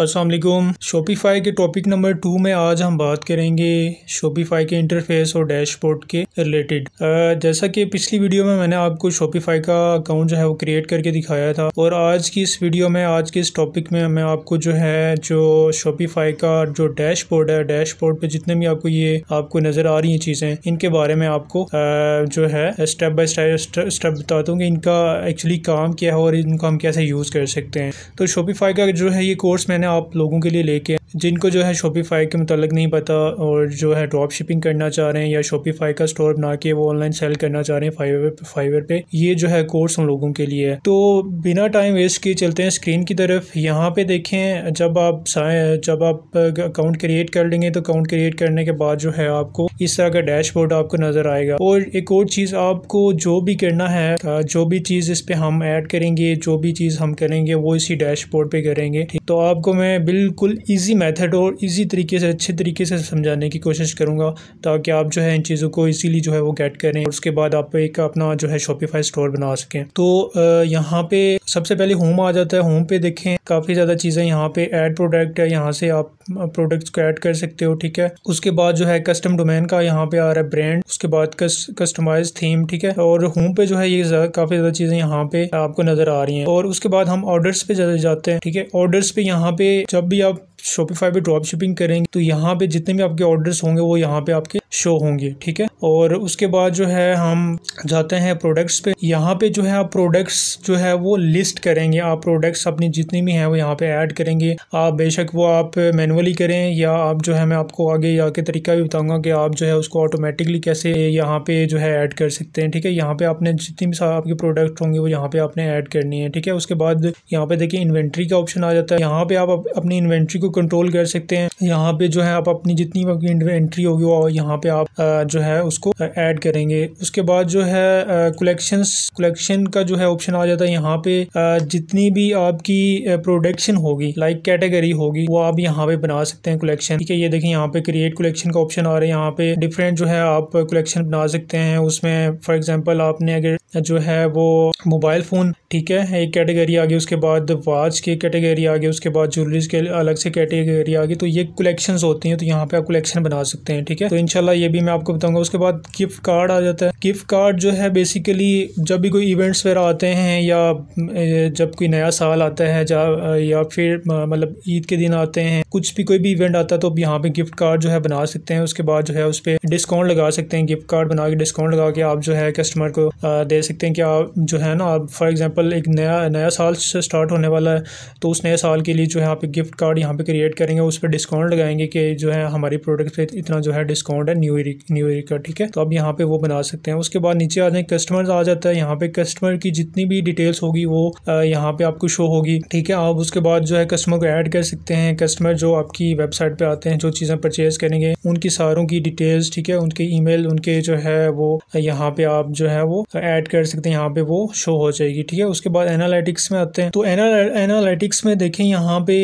Aslam Shopify के topic number two में आज हम बात करेंगे शोपीफाई के इंटरफेस और डैशबोर्ड के रिलेटेड जैसा कि पिछली वीडियो में मैंने आपको शोपीफाई का अकाउंट जो है वो क्रिएट करके दिखाया था और आज की इस वीडियो में आज के इस टॉपिक में मैं आपको जो है जो शोपीफाई का जो डैशबोर्ड है डैशबोर्ड पे जितने भी आपको ये आपको नज़र आ रही है चीज़ें इनके बारे में आपको जो है स्टेप बाय स्टेप स्टेप बताता हूँ कि इनका एक्चुअली काम क्या है और इनको हम कैसे यूज़ कर सकते हैं तो शोपीफाई का जो है ये कोर्स मैंने मैंने आप लोगों के लिए लेके जिनको जो है शॉपिफाई के मतलब नहीं पता और जो है ड्रॉप शिपिंग करना चाह रहे हैं या शॉपिफाई का स्टोर बना के वो ऑनलाइन सेल करना चाह रहे हैं फाइवर पे फाइवर पे ये जो है कोर्स उन लोगों के लिए है तो बिना टाइम वेस्ट किए चलते हैं स्क्रीन की तरफ यहाँ पे देखें जब आप जब आप अकाउंट क्रिएट कर लेंगे तो अकाउंट क्रिएट करने के बाद जो है आपको इस तरह का डैशबोर्ड आपको नज़र आएगा और एक और चीज़ आपको जो भी करना है जो भी चीज़ इस पर हम ऐड करेंगे जो भी चीज़ हम करेंगे वो इसी डैशबोर्ड पर करेंगे तो आपको मैं बिल्कुल ईजी मेथड और इजी तरीके से अच्छे तरीके से समझाने की कोशिश करूंगा ताकि आप जो है इन चीज़ों को इजीली जो है वो गेट करें और उसके बाद आप एक अपना जो है शॉपिफाई स्टोर बना सकें तो यहाँ पे सबसे पहले होम आ जाता है होम पे देखें काफ़ी ज़्यादा चीज़ें यहाँ पे ऐड प्रोडक्ट है यहाँ से आप प्रोडक्ट्स को ऐड कर सकते हो ठीक है उसके बाद जो है कस्टम डोमेन का यहाँ पे आ रहा है ब्रांड उसके बाद कस, कस्टमाइज थीम ठीक है और होम पे जो है ये काफ़ी ज़्यादा चीज़ें यहाँ पे आपको नज़र आ रही हैं और उसके बाद हम ऑर्डर्स पे जाते हैं ठीक है ऑर्डर्स पे यहाँ पे जब भी आप शॉप शॉपिफाई पे ड्रॉप शिपिंग करेंगे तो यहाँ पे जितने भी आपके ऑर्डर्स होंगे वो यहाँ पे आपके शो होंगे ठीक है और उसके बाद जो है हम जाते हैं प्रोडक्ट्स पे यहाँ पे जो है आप प्रोडक्ट्स जो है वो लिस्ट करेंगे आप प्रोडक्ट्स अपनी जितनी भी हैं वो यहाँ पे ऐड करेंगे आप बेशक वो आप मैनुअली करें या आप जो है मैं आपको आगे आके तरीका भी बताऊंगा कि आप जो है उसको ऑटोमेटिकली कैसे यहाँ पे जो है ऐड कर सकते हैं ठीक है यहाँ पे आपने जितनी भी आपके प्रोडक्ट होंगे वो यहाँ पे आपने ऐड करनी है ठीक है उसके बाद यहाँ पे देखिए इन्वेंट्री का ऑप्शन आ जाता है यहाँ पे आप अपनी इन्वेंट्री को कंट्रोल कर सकते हैं यहाँ पे जो है आप अपनी जितनी भी आपकी इन्वेंट्री होगी वो यहाँ पे आप जो है उसको ऐड करेंगे उसके बाद जो है कलेक्शन कलेक्शन का जो है ऑप्शन आ जाता है यहाँ पे जितनी भी आपकी प्रोडक्शन होगी लाइक कैटेगरी होगी वो आप यहाँ पे बना सकते हैं कलेक्शन ठीक है ये देखें यहाँ पे क्रिएट कलेक्शन का ऑप्शन आ रहा है यहाँ पे डिफरेंट जो है आप कलेक्शन बना सकते हैं उसमें फॉर एग्जाम्पल आपने अगर जो है वो मोबाइल फ़ोन ठीक है एक कैटेगरी आ गई उसके बाद वाच की कैटेगरी आ गई उसके बाद ज्वेलरीज के अलग से कैटेगरी आ गई तो ये कलेक्शन होती हैं तो यहाँ पे आप कलेक्शन बना सकते हैं ठीक है तो इनशाला ये भी मैं आपको बताऊंगा उसके बाद गिफ्ट कार्ड आ जाता है गिफ्ट कार्ड जो है बेसिकली जब भी कोई इवेंट्स वगैरह आते हैं या जब कोई नया साल आता है या फिर मतलब ईद के दिन आते हैं कुछ भी कोई भी इवेंट आता है तो आप यहाँ पे गिफ्ट कार्ड जो है बना सकते हैं उसके बाद जो है उस पर डिस्काउंट लगा सकते हैं गिफ्ट कार्ड बना के डिस्काउंट लगा के आप जो है कस्टमर को दे सकते हैं कि आप जो है ना आप फॉर एग्जाम्पल एग्ज़ाम्पल एक नया नया साल से स्टार्ट होने वाला है तो उस नए साल के लिए जो है आप गिफ्ट कार्ड यहाँ पे क्रिएट करेंगे उस पर डिस्काउंट लगाएंगे कि जो है हमारी प्रोडक्ट पे इतना जो है डिस्काउंट है न्यू न्यू ईयर का ठीक है तो अब यहाँ पे वो बना सकते हैं उसके बाद नीचे आ जाए कस्टमर आ जाता है यहाँ पे कस्टमर की जितनी भी डिटेल्स होगी वो यहाँ पे आपको शो होगी ठीक है आप उसके बाद जो है कस्टमर को ऐड कर सकते हैं कस्टमर जो आपकी वेबसाइट पे आते हैं जो चीज़ें परचेज करेंगे उनकी सारों की डिटेल्स ठीक है उनके ईमेल उनके जो है वो यहाँ पे आप जो है वो ऐड कर सकते हैं यहाँ पे वो शो हो जाएगी ठीक है उसके बाद एनालिटिक्स में आते हैं तो एनालिटिक्स में देखें यहाँ पे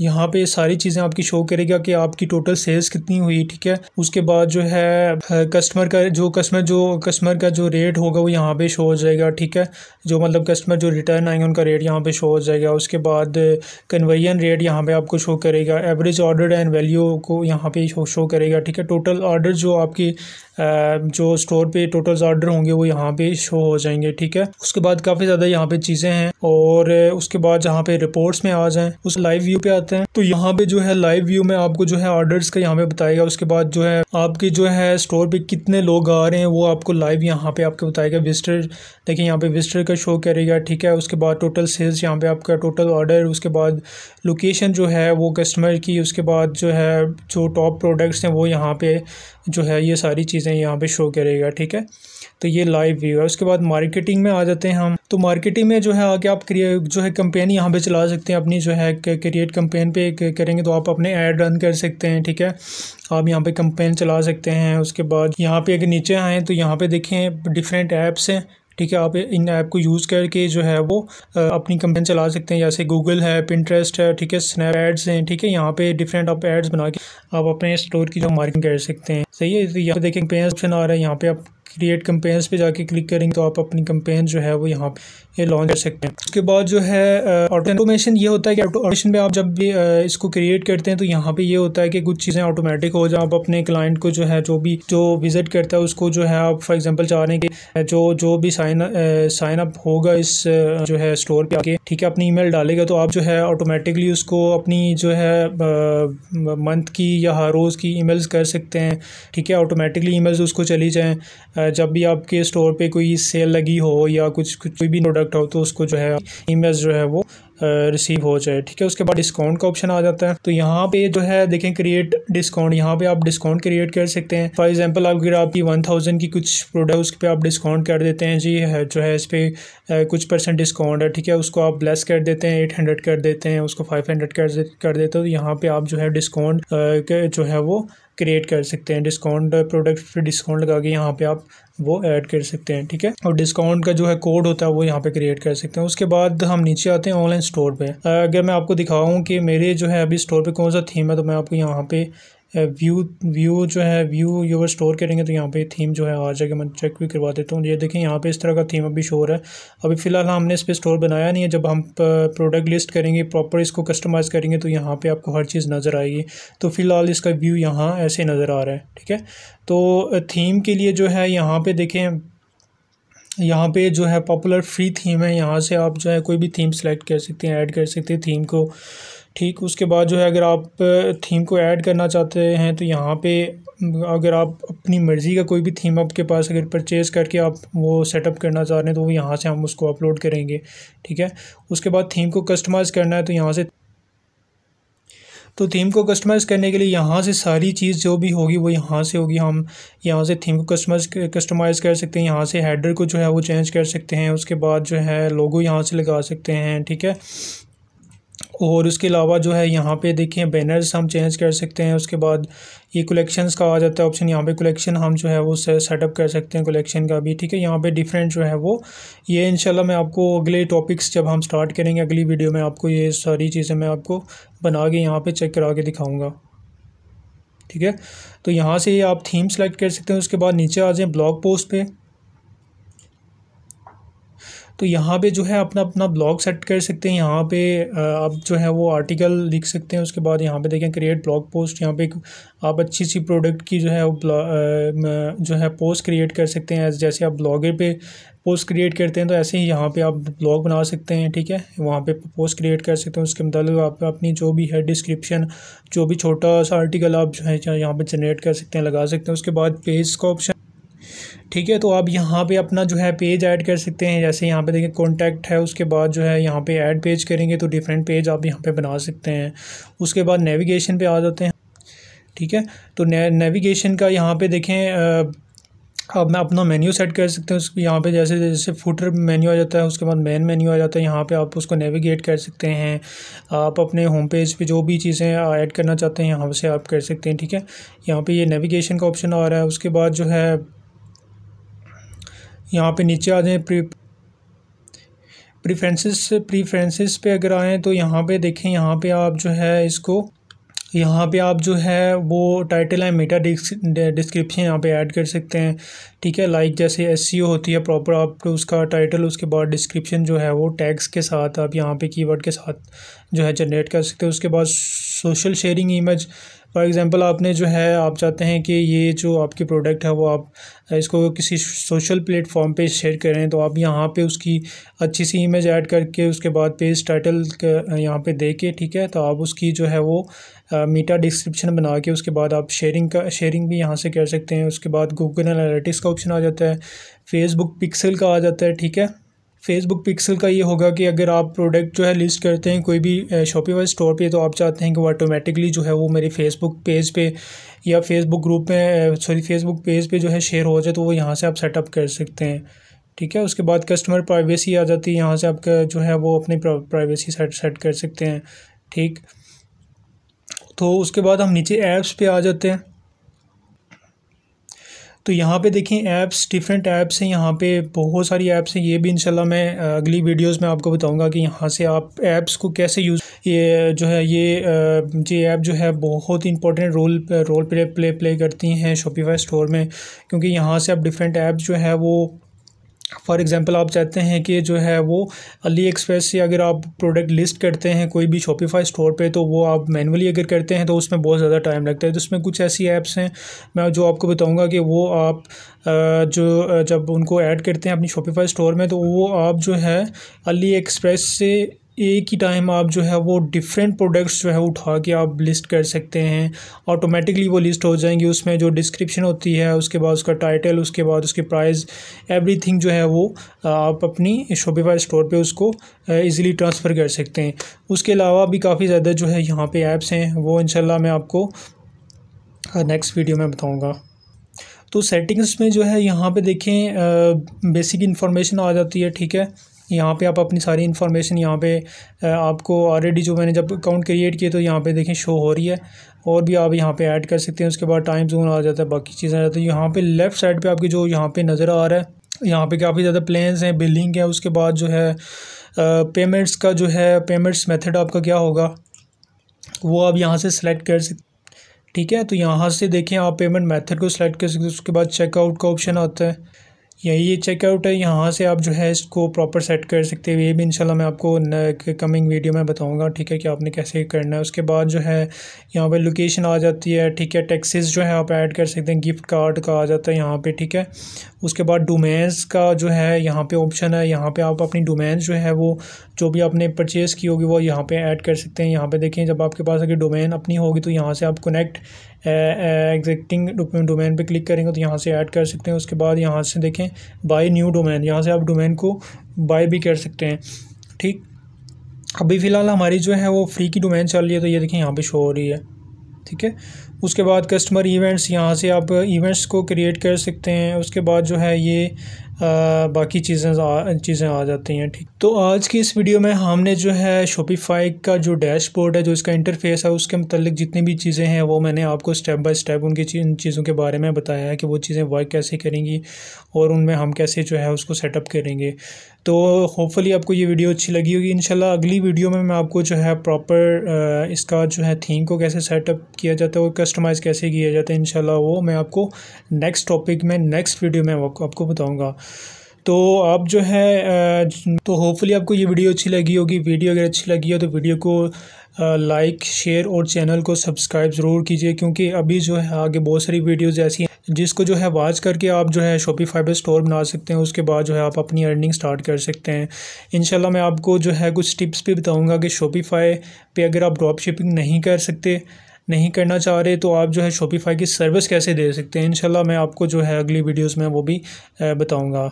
यहाँ पे सारी चीज़ें आपकी शो करेगा कि आपकी टोटल सेल्स कितनी हुई ठीक है उसके बाद जो है कस्टमर का जो कस्टमर जो कस्टमर का जो रेट होगा वो यहाँ पे शो हो जाएगा ठीक है जो मतलब कस्टमर जो रिटर्न आएंगे उनका रेट यहाँ पे शो हो जाएगा उसके बाद कन्वेयन रेट यहाँ पे आपको शो करेगा एवरेज ऑर्डर एंड वैल्यू को यहाँ पे शो करेगा ठीक है टोटल ऑर्डर जो आपकी जो स्टोर पे टोटल ऑर्डर होंगे वो यहाँ पर शो हो जाएंगे ठीक है उसके बाद काफ़ी ज़्यादा यहाँ पर चीज़ें हैं और उसके बाद जहाँ पे रिपोर्ट्स में आ जाएँ उस लाइव व्यू पर जाते हैं तो यहाँ पे जो है लाइव व्यू में आपको जो है ऑर्डर्स का यहाँ पे बताएगा उसके बाद जो है आपके जो है स्टोर पे कितने लोग आ रहे हैं वो आपको लाइव यहाँ पे आपको बताएगा विजिटर देखिए यहाँ पे विजिटर का शो करेगा ठीक है उसके बाद टोटल सेल्स यहाँ पे आपका टोटल ऑर्डर उसके बाद लोकेशन जो है वो कस्टमर की उसके बाद जो है जो टॉप प्रोडक्ट्स हैं वो यहाँ पे जो है ये सारी चीज़ें यहाँ पे शो करेगा ठीक है तो ये लाइव व्यू है उसके बाद मार्केटिंग में आ जाते हैं हम तो मार्केटिंग में जो है आगे आप जो है कंपेन यहाँ पे चला सकते हैं अपनी जो है क्रिएट कंपेन पे करेंगे तो आप अपने ऐड रन कर सकते हैं ठीक है आप यहाँ पे कंपेन चला सकते हैं उसके बाद यहाँ पे अगर नीचे आएँ तो यहाँ पर देखें डिफरेंट ऐप्स हैं ठीक है आप इन ऐप को यूज़ करके जो है वो अपनी कंपेन चला सकते हैं जैसे गूगल है पिंट्रेस्ट है ठीक है स्नैप एड्स हैं ठीक है यहाँ पे डिफरेंट आप एड्स बना के आप अपने स्टोर की जो मार्किंग कर सकते हैं सही है तो यहाँ पे देखें कंपेयर ऑप्शन आ रहा है यहाँ पे आप क्रिएट कंपेन्स पे जाके क्लिक करेंगे तो आप अपनी कंपेन जो है वो यहाँ पे लॉन्च कर सकते हैं उसके बाद जो है ऑटोमेशन ये होता है कि ऑटोमेशन में आप जब भी इसको क्रिएट करते हैं तो यहाँ पे ये होता है कि कुछ चीज़ें ऑटोमेटिक हो जाए आप अपने क्लाइंट को जो है जो भी जो विजिट करता है उसको जो है आप फॉर एग्जाम्पल चाह रहे हैं कि जो जो भी साइन साइन अप होगा इस जो है स्टोर पर आके ठीक है अपनी ईमेल डालेगा तो आप जो है ऑटोमेटिकली उसको अपनी जो है मंथ की या हर रोज़ की ई कर सकते हैं ठीक है ऑटोमेटिकली ईमेल्स उसको चली जाएँ जब भी आपके स्टोर पे कोई सेल लगी हो या कुछ कोई भी प्रोडक्ट हो तो उसको जो है ईमेल्स जो है वो रिसीव हो जाए ठीक है उसके बाद डिस्काउंट का ऑप्शन आ जाता है तो यहाँ पे जो है देखें क्रिएट डिस्काउंट यहाँ पे आप डिस्काउंट क्रिएट कर सकते हैं फॉर एग्जांपल अगर आपकी वन थाउजेंड की कुछ प्रोडक्ट उस पर आप डिस्काउंट कर देते हैं जी है जो है इस पर कुछ परसेंट डिस्काउंट है ठीक है उसको आप लेस कर देते हैं एट हंड्रेड कर देते हैं उसको फाइव हंड्रेड कर देते हो तो यहाँ पर आप जो है डिस्काउंट जो है वो क्रिएट कर सकते हैं डिस्काउंट प्रोडक्ट फिर डिस्काउंट लगा के यहाँ पे आप वो ऐड कर सकते हैं ठीक है और डिस्काउंट का जो है कोड होता है वो यहाँ पे क्रिएट कर सकते हैं उसके बाद हम नीचे आते हैं ऑनलाइन स्टोर पे अगर मैं आपको दिखाऊँ कि मेरे जो है अभी स्टोर पे कौन सा थीम है तो मैं आपको यहाँ पे व्यू व्यू जो है व्यू यूवर स्टोर करेंगे तो यहाँ पे थीम जो है आ जाएगा मैं चेक भी करवा देता हूँ ये देखें यहाँ पे इस तरह का थीम अभी शोर है अभी फ़िलहाल हमने इस पर स्टोर बनाया नहीं है जब हम प्रोडक्ट लिस्ट करेंगे प्रॉपर इसको कस्टमाइज़ करेंगे तो यहाँ पर आपको हर चीज़ नज़र आएगी तो फ़िलहाल इसका व्यू यहाँ ऐसे नज़र आ रहा है ठीक है तो थीम के लिए जो है यहाँ पर देखें यहाँ पे जो है पॉपुलर फ्री थीम है यहाँ से आप जो है कोई भी थीम सेलेक्ट कर सकते हैं ऐड कर सकते हैं थीम को ठीक उसके बाद जो है अगर आप थीम को ऐड करना चाहते हैं तो यहाँ पे अगर आप अपनी मर्ज़ी का कोई भी थीम आपके पास अगर परचेज़ करके आप वो सेटअप करना चाह रहे हैं तो वो यहाँ से हम उसको अपलोड करेंगे ठीक है उसके बाद थीम को कस्टमाइज़ करना है तो यहाँ से तो थीम को कस्टमाइज़ करने के लिए यहाँ से सारी चीज़ जो भी होगी वो यहाँ से होगी हम यहाँ से थीम को कस्टमाइज कस्टमाइज़ कर सकते हैं यहाँ से हेडर को जो है वो चेंज कर सकते हैं उसके बाद जो है लोगो यहाँ से लगा सकते हैं ठीक है और उसके अलावा जो है यहाँ पे देखें बैनर्स हम चेंज कर सकते हैं उसके बाद ये कलेक्शंस का आ जाता है ऑप्शन यहाँ पे कलेक्शन हम जो है वो सेटअप कर सकते हैं कलेक्शन का भी ठीक है यहाँ पे डिफरेंट जो है वो ये इंशाल्लाह मैं आपको अगले टॉपिक्स जब हम स्टार्ट करेंगे अगली वीडियो में आपको ये सारी चीज़ें मैं आपको बना के यहाँ पर चेक करा के दिखाऊँगा ठीक है तो यहाँ से आप थीम सेलेक्ट कर सकते हैं उसके बाद नीचे आ जाएँ ब्लॉग पोस्ट पर तो यहाँ पे जो है अपना अपना ब्लॉग सेट कर सकते हैं यहाँ पे आप जो है वो आर्टिकल लिख सकते हैं उसके बाद यहाँ पे देखें क्रिएट ब्लॉग पोस्ट यहाँ पे आप अच्छी सी प्रोडक्ट की जो है वो जो है पोस्ट क्रिएट कर सकते हैं जैसे आप ब्लॉगर पे पोस्ट क्रिएट करते हैं तो ऐसे ही यहाँ पे आप ब्लॉग बना सकते हैं ठीक है वहाँ पे पोस्ट क्रिएट कर सकते हैं उसके मतलब आप अपनी जो भी है डिस्क्रिप्शन जो भी छोटा सा आर्टिकल आप जो है यहाँ पे जनरेट कर सकते हैं लगा सकते हैं उसके बाद पेज का ऑप्शन ठीक है तो आप यहाँ पे अपना जो है पेज ऐड कर सकते हैं जैसे यहाँ पे देखें कॉन्टैक्ट है उसके बाद जो है यहाँ पे ऐड पेज करेंगे तो डिफरेंट पेज आप यहाँ पे बना सकते हैं उसके बाद नेविगेशन पे आ जाते हैं ठीक है तो नेविगेशन का यहाँ पे देखें अब मैं अपना मेन्यू सेट कर सकते हैं उसको यहाँ पर जैसे जैसे फुटर मेन्यू आ जाता है उसके बाद मेन मेन्यू आ जाता है यहाँ पे आप उसको नेविगेट कर सकते हैं आप अपने होम पेज पे जो भी चीज़ें ऐड करना चाहते हैं यहाँ से आप कर सकते हैं ठीक है यहाँ पे ये नेविगेशन का ऑप्शन आ रहा है उसके बाद जो है यहाँ पे नीचे आ जाएँ प्री प्रीफ्रेंसेस प्रीफ्रेंसेस पे अगर आएँ तो यहाँ पे देखें यहाँ पे आप जो है इसको यहाँ पे आप जो है वो टाइटल है मेटा डिस्क्रिप्शन यहाँ पे ऐड कर सकते हैं ठीक है लाइक जैसे एस e होती है प्रॉपर आप तो उसका टाइटल उसके बाद डिस्क्रिप्शन जो है वो टैग्स के साथ आप यहाँ पे कीवर्ड के साथ जो है जनरेट कर सकते हैं उसके बाद social sharing image for example आपने जो है आप चाहते हैं कि ये जो आपके प्रोडक्ट है वो आप इसको किसी सोशल प्लेटफॉर्म पे शेयर करें तो आप यहाँ पे उसकी अच्छी सी इमेज ऐड करके उसके बाद पेज टाइटल यहाँ पे दे के ठीक है तो आप उसकी जो है वो मीटा डिस्क्रिप्शन बना के उसके बाद आप शेयरिंग का शेयरिंग भी यहाँ से कर सकते हैं उसके बाद गूगल एनालिटिक्स का ऑप्शन आ जाता है फेसबुक पिक्सल का आ जाता है ठीक है फेसबुक पिक्सल का ये होगा कि अगर आप प्रोडक्ट जो है लिस्ट करते हैं कोई भी वाले स्टोर पे तो आप चाहते हैं कि वो ऑटोमेटिकली जो है वो मेरे फेसबुक पेज पे या फेसबुक ग्रुप में सॉरी फेसबुक पेज पे जो है शेयर हो जाए तो वो यहाँ से आप सेटअप कर सकते हैं ठीक है उसके बाद कस्टमर प्राइवेसी आ जाती है यहाँ से आपका जो है वो अपनी प्राइवेसी सेट सेट कर सकते हैं ठीक तो उसके बाद हम नीचे ऐप्स पर आ जाते हैं तो यहाँ पे देखें ऐप्स डिफरेंट ऐप्स हैं यहाँ पे बहुत सारी ऐप्स हैं ये भी इंशाल्लाह मैं अगली वीडियोस में आपको बताऊंगा कि यहाँ से आप ऐप्स को कैसे यूज़ ये जो है ये ये ऐप जो है बहुत important role role play play play करती हैं शॉपिफाई स्टोर में क्योंकि यहाँ से आप डिफरेंट ऐप्स जो है वो फॉर एग्ज़ाम्पल आप चाहते हैं कि जो है वो अली एक्सप्रेस से अगर आप प्रोडक्ट लिस्ट करते हैं कोई भी शॉपिफाई स्टोर पे तो वो आप मैनुअली अगर करते हैं तो उसमें बहुत ज़्यादा टाइम लगता है तो उसमें कुछ ऐसी ऐप्स हैं मैं जो आपको बताऊंगा कि वो आप जो जब उनको ऐड करते हैं अपनी शॉपिफाई स्टोर में तो वो आप जो है अली एक्सप्रेस से एक ही टाइम आप जो है वो डिफरेंट प्रोडक्ट्स जो है उठा के आप लिस्ट कर सकते हैं ऑटोमेटिकली वो लिस्ट हो जाएंगी उसमें जो डिस्क्रिप्शन होती है उसके बाद उसका टाइटल उसके बाद उसके प्राइस एवरीथिंग जो है वो आप अपनी शोपिफाई स्टोर पे उसको इजीली ट्रांसफ़र कर सकते हैं उसके अलावा भी काफ़ी ज़्यादा जो है यहाँ पर ऐप्स हैं वो इन मैं आपको नेक्स्ट वीडियो में बताऊँगा तो सेटिंग्स में जो है यहाँ पर देखें बेसिक इन्फॉर्मेशन आ जाती है ठीक है यहाँ पे आप अपनी सारी इन्फॉर्मेशन यहाँ पे आपको ऑलरेडी जो मैंने जब अकाउंट क्रिएट किए तो यहाँ पे देखें शो हो रही है और भी आप यहाँ पे ऐड कर सकते हैं उसके बाद टाइम जोन आ जाता है बाकी चीज़ें आ जाती है यहाँ पे लेफ़्ट साइड पे आपके जो यहाँ पे नज़र आ रहा है यहाँ पे काफ़ी ज़्यादा प्लेन्स हैं बिल्डिंग है उसके बाद जो है पेमेंट्स का जो है पेमेंट्स मेथड आपका क्या होगा वो आप यहाँ से सिलेक्ट कर सकते ठीक है तो यहाँ से देखें आप पेमेंट मेथड को सिलेक्ट कर सकते हैं उसके बाद चेकआउट का ऑप्शन आता है यही ये चेकआउट है यहाँ से आप जो है इसको प्रॉपर सेट कर सकते हैं ये भी इंशाल्लाह मैं आपको कमिंग वीडियो में बताऊंगा ठीक है कि आपने कैसे करना है उसके बाद जो है यहाँ पे लोकेशन आ जाती है ठीक है टैक्सेस जो है आप ऐड कर सकते हैं गिफ्ट कार्ड का आ जाता है यहाँ पे ठीक है उसके बाद डोमेन्स का जो है यहाँ पर ऑप्शन है यहाँ पर आप अपनी डोमेन्स जो है वो जो भी आपने परचेस की होगी वो यहाँ पे ऐड कर सकते हैं यहाँ पे देखें जब आपके पास अगर डोमेन अपनी होगी तो यहाँ से आप कनेक्ट एग्जिस्टिंग डोमेन पे क्लिक करेंगे तो यहाँ से ऐड कर सकते हैं उसके बाद यहाँ से देखें बाय न्यू डोमेन यहाँ से आप डोमेन को बाय भी कर सकते हैं ठीक अभी फ़िलहाल हमारी जो है वो फ्री की डोमेन चल रही है तो ये देखें यहाँ पर शो हो रही है ठीक है उसके बाद कस्टमर इवेंट्स यहाँ से आप इवेंट्स को क्रिएट कर सकते हैं उसके बाद जो है ये बाकी चीज़ें चीज़ें आ जाती हैं ठीक तो आज की इस वीडियो में हमने जो है शोपीफाई का जो डैशबोर्ड है जो इसका इंटरफेस है उसके मतलब जितनी भी चीज़ें हैं वो मैंने आपको स्टेप बाय स्टेप उनकी इन चीज़ों के बारे में बताया है कि वो चीज़ें वर्क कैसे करेंगी और उनमें हम कैसे जो है उसको सेटअप करेंगे तो होपफुली आपको ये वीडियो अच्छी लगी होगी इनशाला अगली वीडियो में मैं आपको जो है प्रॉपर इसका जो है थीम को कैसे सेटअप किया जाता है और कस्टमाइज़ कैसे किया जाता है इनशाला वो मैं आपको नेक्स्ट टॉपिक में नेक्स्ट वीडियो में आपको बताऊँगा तो आप जो है तो होपफुली आपको ये वीडियो अच्छी लगी होगी वीडियो अगर अच्छी लगी हो तो वीडियो को लाइक शेयर और चैनल को सब्सक्राइब ज़रूर कीजिए क्योंकि अभी जो है आगे बहुत सारी वीडियोज़ ऐसी हैं जिसको जो है वाच करके आप जो है शॉपी फाइबर स्टोर बना सकते हैं उसके बाद जो है आप अपनी अर्निंग स्टार्ट कर सकते हैं इन मैं आपको जो है कुछ टिप्स भी बताऊँगा कि शॉपिफाई पर अगर आप ड्रॉप शिपिंग नहीं कर सकते नहीं करना चाह रहे तो आप जो है शॉपिफाई की सर्विस कैसे दे सकते हैं इनशाला मैं आपको जो है अगली वीडियोज़ में वो भी बताऊँगा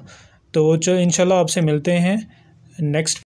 तो चलो इनशाला आपसे मिलते हैं नेक्स्ट